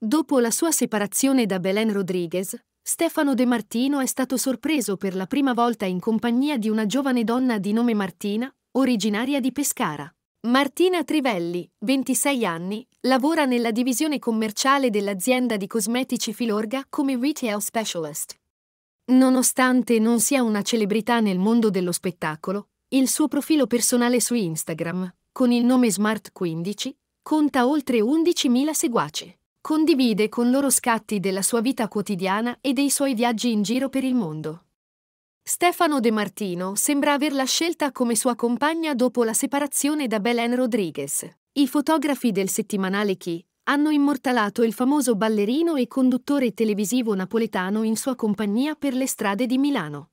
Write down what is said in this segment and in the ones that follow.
Dopo la sua separazione da Belen Rodriguez, Stefano De Martino è stato sorpreso per la prima volta in compagnia di una giovane donna di nome Martina, originaria di Pescara. Martina Trivelli, 26 anni, lavora nella divisione commerciale dell'azienda di cosmetici Filorga come retail specialist. Nonostante non sia una celebrità nel mondo dello spettacolo, il suo profilo personale su Instagram, con il nome Smart15, conta oltre 11.000 seguaci. Condivide con loro scatti della sua vita quotidiana e dei suoi viaggi in giro per il mondo. Stefano De Martino sembra averla scelta come sua compagna dopo la separazione da Belen Rodriguez. I fotografi del settimanale Chi hanno immortalato il famoso ballerino e conduttore televisivo napoletano in sua compagnia per le strade di Milano.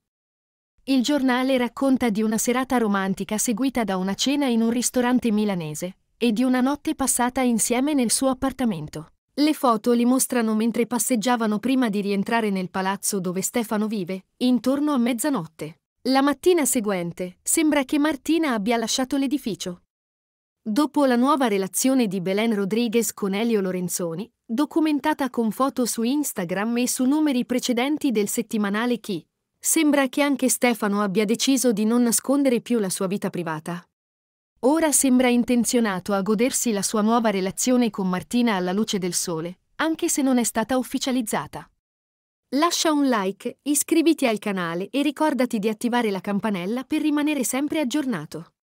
Il giornale racconta di una serata romantica seguita da una cena in un ristorante milanese e di una notte passata insieme nel suo appartamento. Le foto li mostrano mentre passeggiavano prima di rientrare nel palazzo dove Stefano vive, intorno a mezzanotte. La mattina seguente sembra che Martina abbia lasciato l'edificio. Dopo la nuova relazione di Belen Rodriguez con Elio Lorenzoni, documentata con foto su Instagram e su numeri precedenti del settimanale Chi, sembra che anche Stefano abbia deciso di non nascondere più la sua vita privata. Ora sembra intenzionato a godersi la sua nuova relazione con Martina alla luce del sole, anche se non è stata ufficializzata. Lascia un like, iscriviti al canale e ricordati di attivare la campanella per rimanere sempre aggiornato.